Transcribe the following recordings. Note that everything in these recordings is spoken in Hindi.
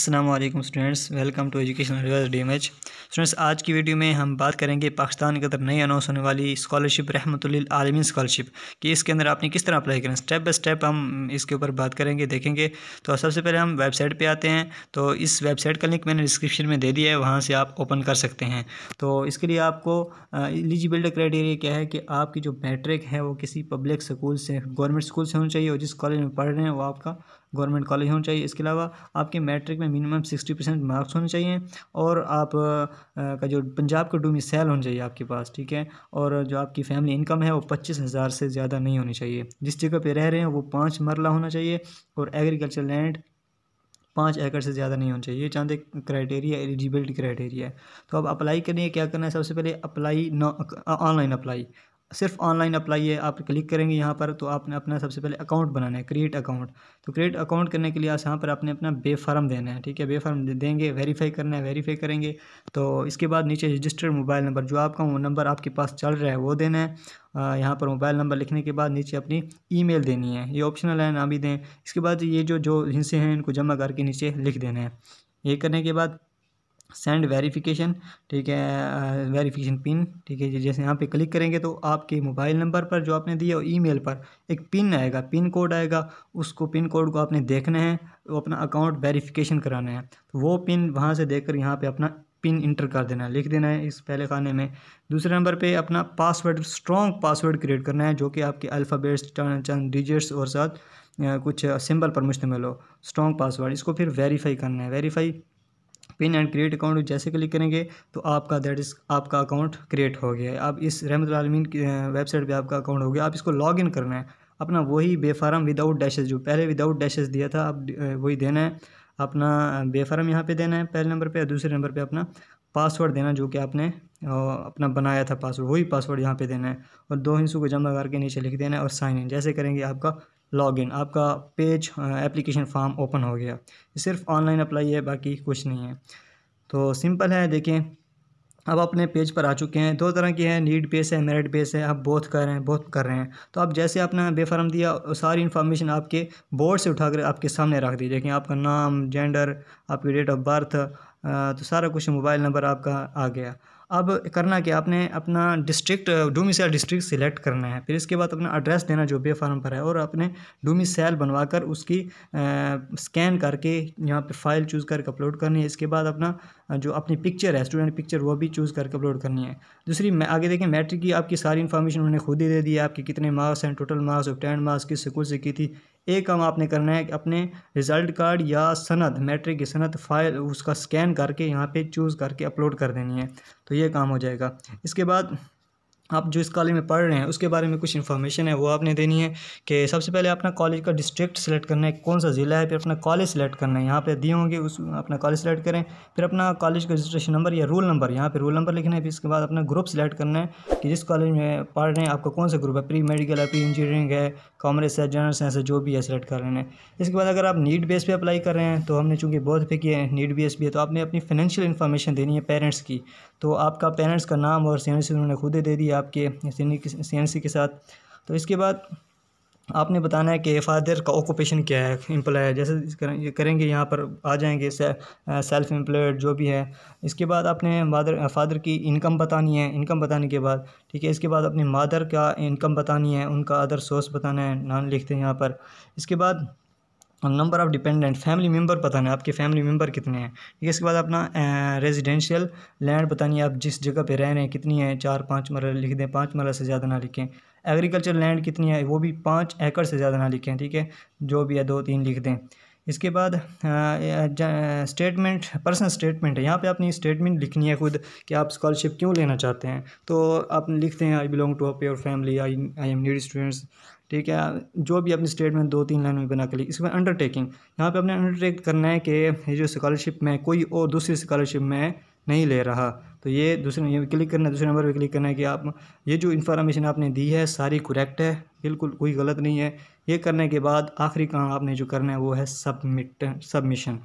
Aslam students welcome to education reverse D M H students आज की वीडियो में हम बात करेंगे पाकिस्तान के अंदर नई अनाउंस होने वाली स्कॉलरशिप रहमतुल्लिल आलमी स्कॉलरशिप कि इसके अंदर आपने किस तरह अप्लाई करना स्टेप बाय स्टेप हम इसके ऊपर बात करेंगे देखेंगे तो सबसे पहले हम वेबसाइट पे आते हैं तो इस वेबसाइट का लिंक मैंने डिस्क्रिप्शन में दे दिया है वहाँ से आप ओपन कर सकते हैं तो इसके लिए आपको एलिजिबिलिटी क्राइटेरिया क्या है कि आपकी जो मैट्रिक है वो किसी पब्लिक स्कूल से गवर्नमेंट स्कूल से होनी चाहिए और जिस कॉलेज में पढ़ रहे हैं वो आपका गवर्नमेंट कॉलेज होना चाहिए इसके अलावा आपके मैट्रिक में मिनिमम सिक्सटी परसेंट मार्क्स होने चाहिए और आप का जो पंजाब का डूमी सेल होना चाहिए आपके पास ठीक है और जो आपकी फैमिली इनकम है वो पच्चीस हज़ार से ज़्यादा नहीं होनी चाहिए जिस जगह पर रह रहे हैं वो पाँच मरला होना चाहिए और एग्रीकल्चर लैंड पाँच एकड़ से ज़्यादा नहीं होना चाहिए ये चांद एक क्राइटेरिया एलिजिबिलिटी क्राइटेरिया है तो अब अप्लाई करने क्या करना है सबसे पहले अप्लाई ऑनलाइन अप्लाई सिर्फ ऑनलाइन अप्लाई है आप क्लिक करेंगे यहाँ पर तो आपने अपना सबसे पहले अकाउंट बनाना है क्रिएट अकाउंट तो क्रिएट अकाउंट करने के लिए यहाँ पर आपने अपना बे फार्म देना है ठीक है बे फार्म देंगे वेरीफाई करना है वेरीफाई करेंगे तो इसके बाद नीचे रजिस्टर्ड मोबाइल नंबर जो आपका वो नंबर आपके पास चल रहा है वो देना है यहाँ पर मोबाइल नंबर लिखने के बाद नीचे अपनी ई देनी है ये ऑप्शनल है ना भी दें इसके बाद ये जो जो हिस्से हैं इनको जमा करके नीचे लिख देना है ये करने के बाद सेंड वेरिफिकेशन ठीक है वेरिफिकेशन पिन ठीक है जैसे यहाँ पे क्लिक करेंगे तो आपके मोबाइल नंबर पर जो आपने दिया और ईमेल पर एक पिन आएगा पिन कोड आएगा उसको पिन कोड को आपने देखना है वो अपना अकाउंट वेरिफिकेशन कराना है तो वो पिन वहाँ से कर यहाँ पे अपना पिन इंटर कर देना है लिख देना है इस पहले खाने में दूसरे नंबर पर अपना पासवर्ड स्ट्रॉन्ग पासवर्ड क्रिएट करना है जो कि आपके अल्फ़ाबेट्स चंद डिजिट्स और साथ कुछ सिंबल पर मुश्तमिल हो स्ट्रॉन्ग पासवर्ड इसको फिर वेरीफाई करना है verify pin and create account जैसे क्लिक करेंगे तो आपका दैट इज़ आपका अकाउंट क्रिएट हो गया है अब इस रहमत आलमीन की वेबसाइट पे आपका अकाउंट हो गया आप इसको लॉग इन करना है अपना वही बेफारम विदाउट डैशेज जो पहले विदाउट डैशेज दिया था अब वही देना है अपना बेफारम यहाँ पर देना है पहले नंबर पर दूसरे नंबर पर अपना पासवर्ड देना जो कि आपने अपना बनाया था पासवर्ड वही पासवर्ड यहाँ पे देना है और दो हिंसों को जमा करके नीचे लिख देना है और साइन इन जैसे करेंगे आपका लॉगिन आपका पेज एप्लीकेशन फॉर्म ओपन हो गया सिर्फ ऑनलाइन अप्लाई है बाकी कुछ नहीं है तो सिंपल है देखें अब अपने पेज पर आ चुके हैं दो तरह की हैं नीड बेस है मेरिट बेस है आप बोथ कर रहे हैं बोथ कर रहे हैं तो आप जैसे आपने बेफार्म दिया सारी इन्फॉर्मेशन आपके बोर्ड से उठाकर आपके सामने रख दी देखें आपका नाम जेंडर आपकी डेट ऑफ बर्थ तो सारा कुछ मोबाइल नंबर आपका आ गया अब करना क्या आपने अपना डिस्ट्रिक्ट डोमिसाइल डिस्ट्रिक्ट सिलेक्ट करना है फिर इसके बाद अपना एड्रेस देना जो बे फार्म पर है और अपने डोमिसाइल बनवा कर उसकी स्कैन करके यहाँ पर फाइल चूज़ करके अपलोड करनी है इसके बाद अपना जो अपनी पिक्चर है स्टूडेंट पिक्चर वो भी चूज़ करके अपलोड करनी है दूसरी आगे देखें मैट्रिक की आपकी सारी इन्फॉर्मेशन उन्होंने खुद ही दे दी है आपके कितने मार्क्स हैं टोटल मार्क्स टेंड मार्क्स किस स्कूल से की थी एक काम आपने करना है कि अपने रिज़ल्ट कार्ड या सनद मैट्रिक की सनद फाइल उसका स्कैन करके यहाँ पे चूज़ करके अपलोड कर देनी है तो ये काम हो जाएगा इसके बाद आप जो इस कॉलेज में पढ़ रहे हैं उसके बारे में कुछ इन्फॉर्मेशन है वो आपने देनी है कि सबसे पहले अपना कॉलेज का डिस्ट्रिक्ट सेलेक्ट करना है कौन सा ज़िला है फिर अपना कॉलेज सेलेक्ट करना है यहाँ पे दिए होंगे उस अपना कॉलेज सेलेक्ट करें फिर अपना कॉलेज का रजिस्ट्रेशन नंबर या रूल नंबर यहाँ पर रूल नंबर लिखना है फिर इसके बाद अपना ग्रुप सेलेक्ट करना है कि जिस कॉलेज में पढ़ रहे हैं आपका कौन सा ग्रुप है प्री मेडिकल है प्री इंजीनियरिंग है कॉमर्स है जनरल साइंस है जो भी है सेलेक्ट कर रहे हैं इसके बाद अगर आप नीट बेस पर अप्लाई कर रहे हैं तो हमने चूँकि बहुत पे किए हैं नीट बेस भी है तो आपने अपनी फाइनेंशियल इन्फॉर्मेशन देनी है पेरेंट्स की तो आपका पेरेंट्स का नाम और सीनियर उन्होंने खुद दे दिया आपके सी एन के साथ तो इसके बाद आपने बताना है कि फादर का ऑक्यूपेशन क्या है एम्प्लॉय है जैसे करेंगे यहाँ पर आ जाएंगे से, सेल्फ एम्प्लॉयड जो भी है इसके बाद आपने मादर फादर की इनकम बतानी है इनकम बताने के बाद ठीक है इसके बाद अपने मादर का इनकम बतानी है उनका अदर सोर्स बताना है नाम लिखते हैं यहाँ पर इसके बाद number of dependent family member बताना है आपके फैमिली मेम्बर कितने हैं ठीक है इसके बाद अपना रेजिडेंशियल लैंड बतानी है आप जिस जगह पे रह रहे हैं कितनी है चार पाँच मरल लिख दें पाँच मरल से ज़्यादा ना लिखें एग्रीकल्चर लैंड कितनी है वो भी पाँच एकड़ से ज़्यादा ना लिखें ठीक है जो भी है दो तीन लिख दें इसके बाद स्टेटमेंट पर्सनल स्टेटमेंट है यहाँ पे आपने स्टेटमेंट लिखनी है खुद कि आप स्कॉलरशिप क्यों लेना चाहते हैं तो आप लिखते हैं I belong to a pure family I I am need students ठीक है जो भी अपनी स्टेटमेंट दो तीन लाइन में बना कर लिए इसके बाद अंडरटेकिंग यहाँ पे अपने अंडरटेक करना है कि ये जो स्कॉलरशिप में कोई और दूसरी स्कॉलरशिप में नहीं ले रहा तो ये दूसरे ये क्लिक करना है दूसरे नंबर पर क्लिक करना है कि आप ये जो इन्फॉर्मेशन आपने दी है सारी करेक्ट है बिल्कुल कोई गलत नहीं है ये करने के बाद आखिरी काम आपने जो करना है वो है सबमिट सबमिशन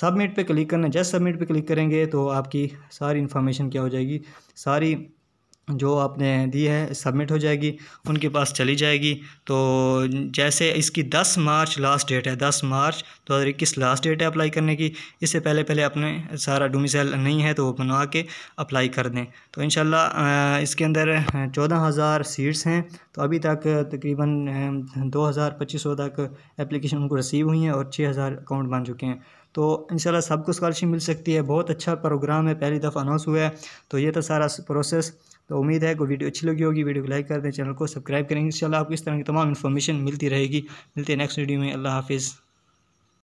सबमिट पे क्लिक करना है जैसे सबमिट पे क्लिक करेंगे तो आपकी सारी इन्फॉर्मेशन क्या हो जाएगी सारी जो आपने दी है सबमिट हो जाएगी उनके पास चली जाएगी तो जैसे इसकी 10 मार्च लास्ट डेट है 10 मार्च दो इक्कीस लास्ट डेट है अप्लाई करने की इससे पहले पहले अपने सारा डोमिसाइल नहीं है तो वो बनवा के अप्लाई कर दें तो इन इसके अंदर चौदह हज़ार सीट्स हैं तो अभी तक तकरीबन दो हज़ार पच्चीस सौ तक एप्लीकेशन उनको रिसीव हुई हैं और छः हज़ार अकाउंट बन चुके हैं तो इन सबको स्कॉलरशिप मिल सकती है बहुत अच्छा प्रोग्राम है पहली दफ़ा अनाउंस हुआ है तो ये तो सारा प्रोसेस तो उम्मीद है कोई वीडियो अच्छी लगी होगी वीडियो को लाइक कर दें चैनल को सब्सक्राइब करेंगे इंशाल्लाह आपको इस तरह की तमाम इन्फॉर्मेशन मिलती रहेगी मिलते हैं नेक्स्ट वीडियो में अल्लाह हाफिज़